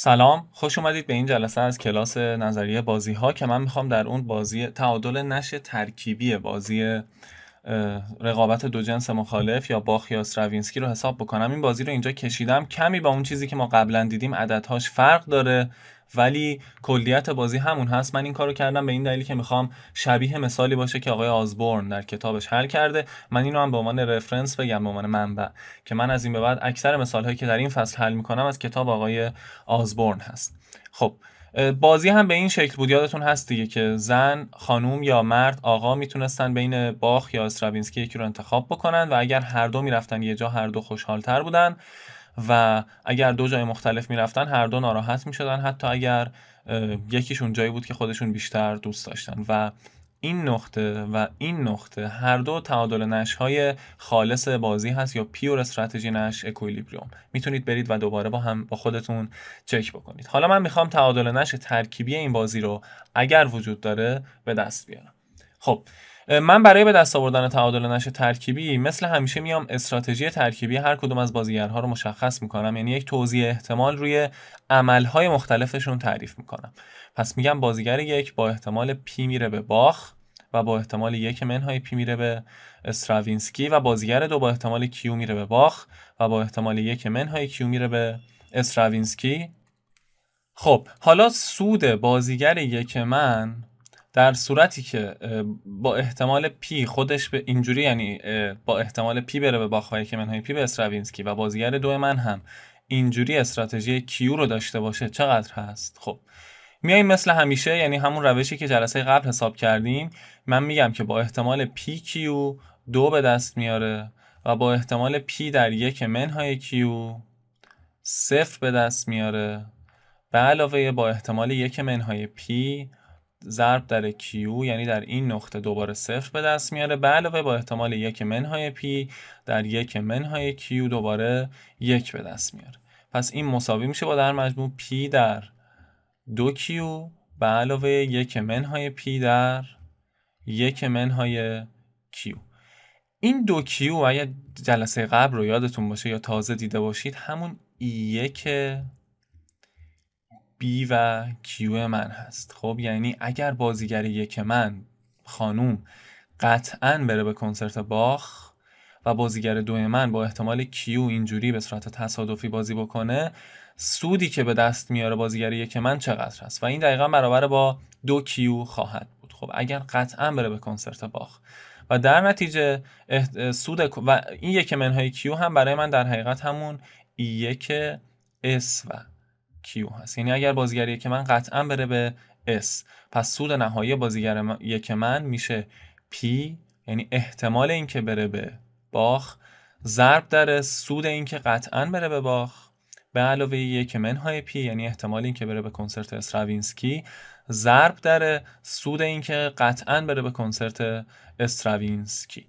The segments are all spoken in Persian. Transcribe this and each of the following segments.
سلام خوش اومدید به این جلسه از کلاس نظریه بازی ها که من میخوام در اون بازی تعادل نش ترکیبی بازی رقابت دو جنس مخالف یا باخیاس روینسکی رو حساب بکنم این بازی رو اینجا کشیدم کمی با اون چیزی که ما قبلا دیدیم عددهاش فرق داره ولی کلیت بازی همون هست من این کارو کردم به این دلیل که میخوام شبیه مثالی باشه که آقای آزبورن در کتابش حل کرده من اینو هم به عنوان رفرنس بگم به عنوان منبع که من از این به بعد اکثر هایی که در این فصل حل میکنم از کتاب آقای آزبورن هست خب بازی هم به این شکل بود یادتون هست دیگه که زن خانوم یا مرد آقا میتونستن بین باخ یا استرابینسکی یکی رو انتخاب بکنن و اگر هر دو میرفتن یه جا هر دو خوشحالتر بودن و اگر دو جای مختلف میرفتن هر دو ناراحت شدن حتی اگر یکیشون جایی بود که خودشون بیشتر دوست داشتن و این نقطه و این نقطه هر دو تعادل نش های خالص بازی هست یا پیور استراتژی نش اکویلیبریوم میتونید برید و دوباره با هم با خودتون چک بکنید حالا من میخوام تعادل نش ترکیبی این بازی رو اگر وجود داره به دست بیارم خب من برای به دست آوردن تعادل نش ترکیبی مثل همیشه میام استراتژی ترکیبی هر کدوم از بازیگرها رو مشخص میکنم یعنی یک توضیح احتمال روی عملهای مختلفشون تعریف میکنم پس میگم بازیگر یک با احتمال پی میره به باخ و با احتمال یک منهای پی میره به استراوینسکی و بازیگر دو با احتمال کیو میره به باخ و با احتمال یک منهای کیو میره به استراوینسکی خب حالا سود بازیگر یک من در صورتی که با احتمال پی خودش به اینجوری یعنی با احتمال پی بره به باخهای که منهای پی به اسراوینسکی و بازیگر دو من هم اینجوری استراتژی کیو رو داشته باشه چقدر هست خب میایم مثل همیشه یعنی همون روشی که جلسه قبل حساب کردیم من میگم که با احتمال پی کیو دو به دست میاره و با احتمال پی در یک منهای کیو صفر به دست میاره به علاوه با احتمال یک منهای پی ضرب در کیو یعنی در این نقطه دوباره صفر به دست میاره به علاوه با احتمال یک منهای پی در یک منهای کیو دوباره یک به دست میاره پس این مساوی میشه با در مجموع پی در دو کیو به علاوه یک منهای پی در یک منهای کیو این دو کیو اگر جلسه قبل رو یادتون باشه یا تازه دیده باشید همون یک B و Q من هست خب یعنی اگر بازیگر یک من خانوم قطعا بره به کنسرت باخ و بازیگر دوی من با احتمال کیو اینجوری به صورت تصادفی بازی بکنه سودی که به دست میاره بازیگر یک من چقدر هست و این دقیقا برابر با دو کیو خواهد بود خب اگر قطعا بره به کنسرت باخ و در نتیجه سود و این یک منهای کیو هم برای من در حقیقت همون e یک S و کیو هست یعنی اگر بازیگر یک من قطعا بره به اس پس سود نهایی بازیگر من... یک من میشه پی یعنی احتمال اینکه بره به باخ ضرب در سود اینکه قطعا بره به باخ به علاوه یک های پی یعنی احتمال اینکه بره به کنسرت استراوینسکی ضرب در سود اینکه قطعا بره به کنسرت استراوینسکی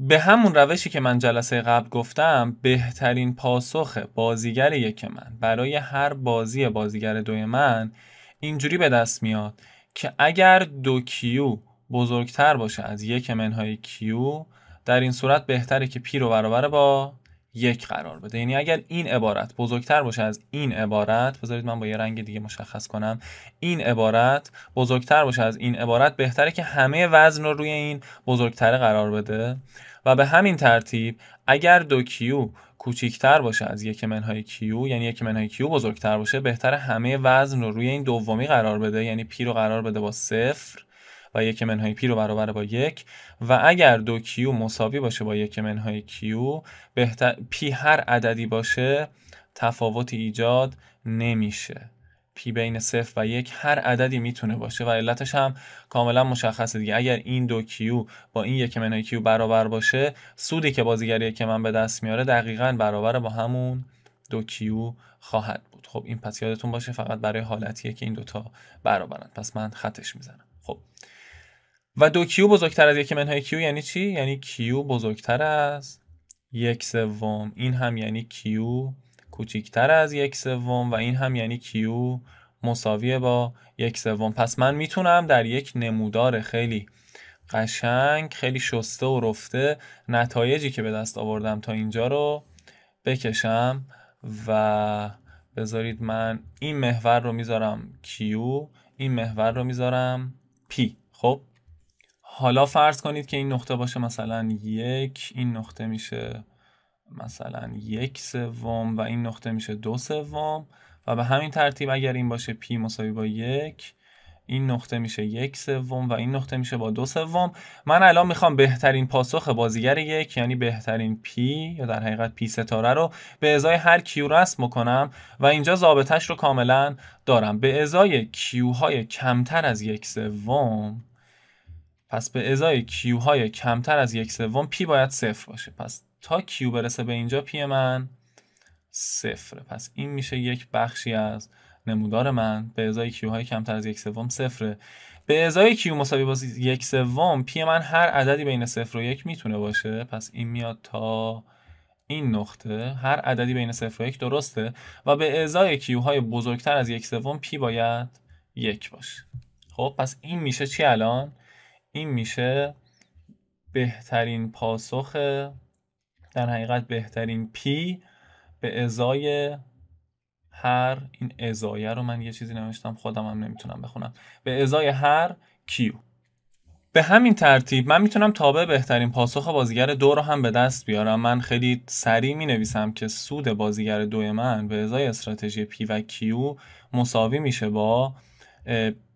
به همون روشی که من جلسه قبل گفتم بهترین پاسخ بازیگر یک من برای هر بازی بازیگر دوی من اینجوری به دست میاد که اگر دو کیو بزرگتر باشه از یک منهای کیو در این صورت بهتره که پی رو برابر با یک قرار بده یعنی اگر این عبارت بزرگتر باشه از این عبارت بذارید من با یه رنگ دیگه مشخص کنم این عبارت بزرگتر باشه از این عبارت بهتره که همه وزن رو روی این بزرگتر قرار بده و به همین ترتیب اگر دو کیو کوچیکتر باشه از یک منهای کیو یعنی یک منهای کیو بزرگتر باشه بهتر همه وزن رو روی این دومی قرار بده یعنی پی رو قرار بده با صفر و یک منهای پی رو برابر با یک و اگر دو کیو مساوی باشه با یک منهای کیو بهتر پی هر عددی باشه تفاوت ایجاد نمیشه پی بین صفر و یک هر عددی میتونه باشه و علتش هم کاملا مشخصه دیگه اگر این دو کیو با این یک منهای کیو برابر باشه سودی که بازیگر که من به دست میاره دقیقا برابر با همون دو کیو خواهد بود خب این پس یادتون باشه فقط برای حالتیه که این دوتا برابرن پس من خطش میزنم خب و دو کیو بزرگتر از یک منهای کیو یعنی چی یعنی کیو بزرگتر از یک سوم این هم یعنی کیو کوچیکتر از یک سوم و این هم یعنی کیو مساویه با یک سوم پس من میتونم در یک نمودار خیلی قشنگ خیلی شسته و رفته نتایجی که به دست آوردم تا اینجا رو بکشم و بذارید من این محور رو میذارم کیو این محور رو میذارم پی خب حالا فرض کنید که این نقطه باشه مثلا یک این نقطه میشه مثلا یک سوم و این نقطه میشه دو سوم و به همین ترتیب اگر این باشه پی مساوی با یک این نقطه میشه یک سوم و این نقطه میشه با دو سوم من الان میخوام بهترین پاسخ بازیگر یک یعنی بهترین پی یا در حقیقت پی ستاره رو به ازای هر کیو رسم بکنم و اینجا ضابطش رو کاملا دارم به ازای کیو های کمتر از یک سوم پس به ازای کیو های کمتر از یک سوم پی باید صفر باشه پس تا کیو برسه به اینجا پی من صفره پس این میشه یک بخشی از نمودار من به ازای کیو های کمتر از یک سوم صفره به ازای کیو مساوی با یک سوم پی من هر عددی بین صفر و یک میتونه باشه پس این میاد تا این نقطه هر عددی بین صفر و یک درسته و به ازای های بزرگتر از یک سوم پی باید یک باشه خب پس این میشه چی الان این میشه بهترین پاسخ در حقیقت بهترین پی به ازای هر این ازایه رو من یه چیزی نوشتم خودم هم نمیتونم بخونم به ازای هر کیو به همین ترتیب من میتونم تابع بهترین پاسخ بازیگر دو رو هم به دست بیارم من خیلی سریع می نویسم که سود بازیگر دو من به ازای استراتژی پی و کیو مساوی میشه با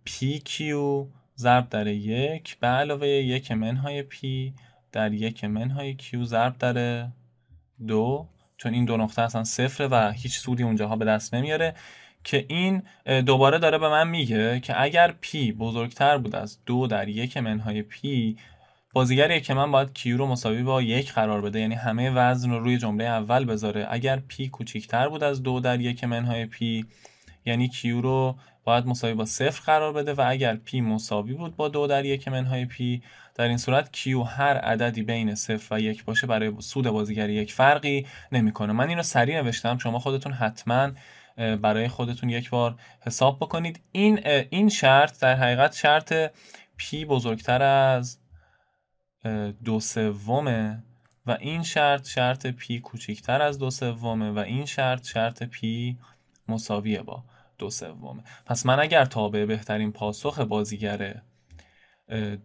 پی کیو ضرب در یک به علاوه یک منهای پی در یک منهای کیو ضرب در دو چون این دو نقطه اصلا صفره و هیچ سودی اونجاها به دست نمیاره که این دوباره داره به من میگه که اگر پی بزرگتر بود از دو در یک منهای پی بازیگریه که من باید کیو رو مساوی با یک قرار بده یعنی همه وزن رو روی جمله اول بذاره اگر پی کوچیکتر بود از دو در یک منهای پی یعنی کیو رو باید مساوی با صفر قرار بده و اگر پی مساوی بود با دو در یک منهای پی در این صورت کیو هر عددی بین صفر و یک باشه برای سود بازیگری یک فرقی نمیکنه من این رو سریع نوشتم شما خودتون حتما برای خودتون یک بار حساب بکنید این این شرط در حقیقت شرط پی بزرگتر از دو سومه و این شرط شرط پی کوچکتر از دو سومه و این شرط شرط پی مساویه با دو سوم پس من اگر تابع بهترین پاسخ بازیگر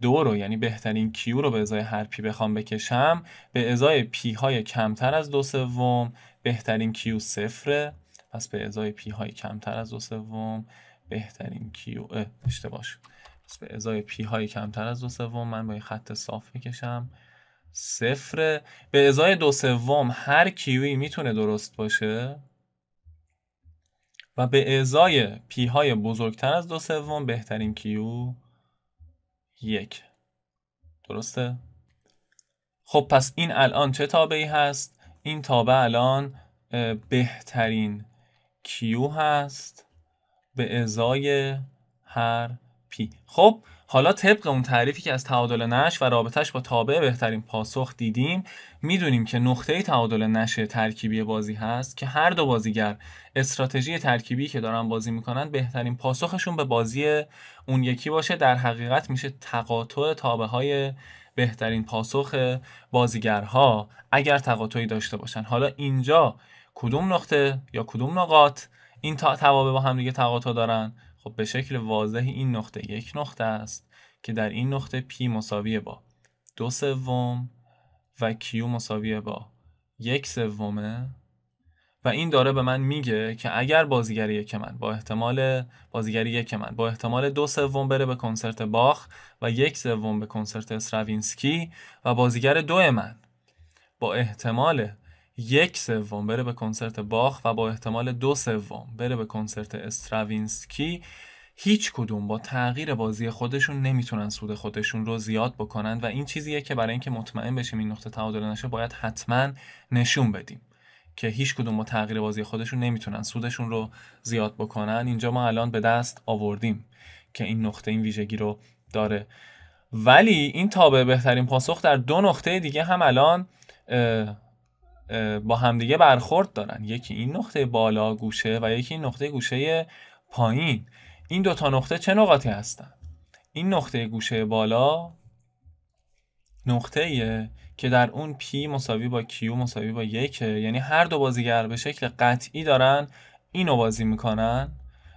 دو رو یعنی بهترین کیو رو به ازای هر پی بخوام بکشم به ازای پی های کمتر از دو سوم بهترین کیو صفره پس به ازای پی های کمتر از دو سوم بهترین کیو اشتباه پس به ازای پی های کمتر از دو سوم من با یه خط صاف بکشم صفر به ازای دو سوم هر کیوی میتونه درست باشه و به اعضای پی های بزرگتر از دو سوم بهترین کیو یک درسته؟ خب پس این الان چه تابعی هست؟ این تابع الان بهترین کیو هست به اعضای هر پی خب حالا طبق اون تعریفی که از تعادل نش و رابطش با تابع بهترین پاسخ دیدیم میدونیم که نقطه تعادل نش ترکیبی بازی هست که هر دو بازیگر استراتژی ترکیبی که دارن بازی میکنن بهترین پاسخشون به بازی اون یکی باشه در حقیقت میشه تقاطع تابه های بهترین پاسخ بازیگرها اگر تقاطعی داشته باشن حالا اینجا کدوم نقطه یا کدوم نقاط این توابه با هم دیگه تقاطع دارن خب به شکل واضح این نقطه یک نقطه است که در این نقطه P مساوی با دو سوم و Q مساوی با یک سومه و این داره به من میگه که اگر بازیگری یک من با احتمال بازیگری یک من با احتمال دو سوم بره به کنسرت باخ و یک سوم به کنسرت اسراوینسکی و بازیگر دو من با احتمال یک سوم بره به کنسرت باخ و با احتمال دو سوم بره به کنسرت استراوینسکی هیچ کدوم با تغییر بازی خودشون نمیتونن سود خودشون رو زیاد بکنن و این چیزیه که برای اینکه مطمئن بشیم این نقطه تعادل نشه باید حتما نشون بدیم که هیچ کدوم با تغییر بازی خودشون نمیتونن سودشون رو زیاد بکنن اینجا ما الان به دست آوردیم که این نقطه این ویژگی رو داره ولی این تابع بهترین پاسخ در دو نقطه دیگه هم الان با همدیگه برخورد دارن یکی این نقطه بالا گوشه و یکی این نقطه گوشه پایین این دوتا نقطه چه نقاطی هستن این نقطه گوشه بالا نقطه که در اون پی مساوی با کیو مساوی با یکه یعنی هر دو بازیگر به شکل قطعی دارن اینو بازی میکنن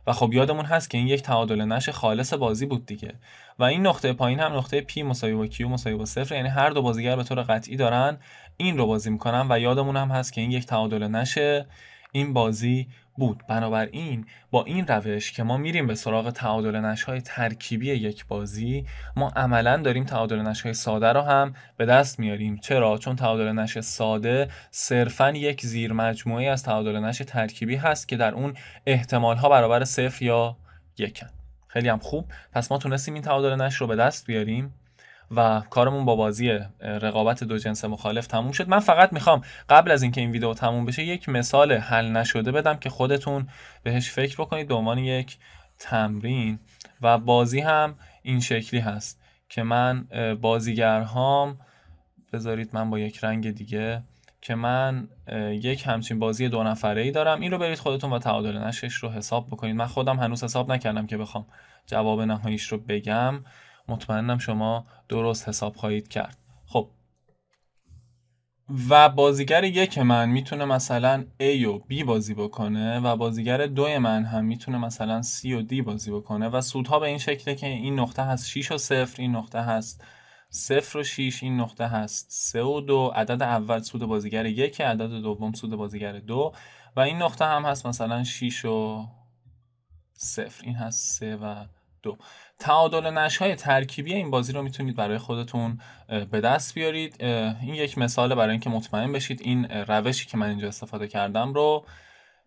و خب یادمون هست که این یک تعادل نش خالص بازی بود دیگه و این نقطه پایین هم نقطه پی مساوی با کیو مساوی با صفر یعنی هر دو بازیگر به طور قطعی دارن این رو بازی میکنن و یادمون هم هست که این یک تعادل نشه این بازی بود بنابراین با این روش که ما میریم به سراغ تعادل نشهای ترکیبی یک بازی ما عملا داریم تعادل نشهای ساده رو هم به دست میاریم چرا چون تعادل نش ساده صرفا یک زیر مجموعه از تعادل نش ترکیبی هست که در اون احتمال ها برابر صفر یا یکن خیلی هم خوب پس ما تونستیم این تعادل نش رو به دست بیاریم و کارمون با بازی رقابت دو جنس مخالف تموم شد من فقط میخوام قبل از اینکه این ویدیو تموم بشه یک مثال حل نشده بدم که خودتون بهش فکر بکنید به عنوان یک تمرین و بازی هم این شکلی هست که من بازیگرهام بذارید من با یک رنگ دیگه که من یک همچین بازی دو نفره ای دارم این رو برید خودتون و تعادل نشش رو حساب بکنید من خودم هنوز حساب نکردم که بخوام جواب نهاییش رو بگم مطمئنم شما درست حساب خواهید کرد خب و بازیگر یک من میتونه مثلا A و B بازی بکنه و بازیگر دوی من هم میتونه مثلا C و D بازی بکنه و سودها به این شکله که این نقطه هست 6 و 0 این نقطه هست 0 و 6 این نقطه هست 3 و 2 عدد اول سود بازیگر یک عدد دوم سود بازیگر دو و این نقطه هم هست مثلا 6 و 0 این هست 3 و دو تعادل نشهای ترکیبی این بازی رو میتونید برای خودتون به دست بیارید این یک مثال برای اینکه مطمئن بشید این روشی که من اینجا استفاده کردم رو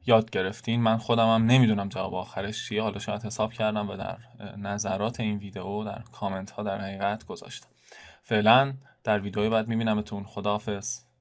یاد گرفتین من خودم هم نمیدونم جواب آخرش چیه حالا شاید حساب کردم و در نظرات این ویدیو در کامنت ها در حقیقت گذاشتم فعلا در ویدیوی بعد میبینمتون خداحافظ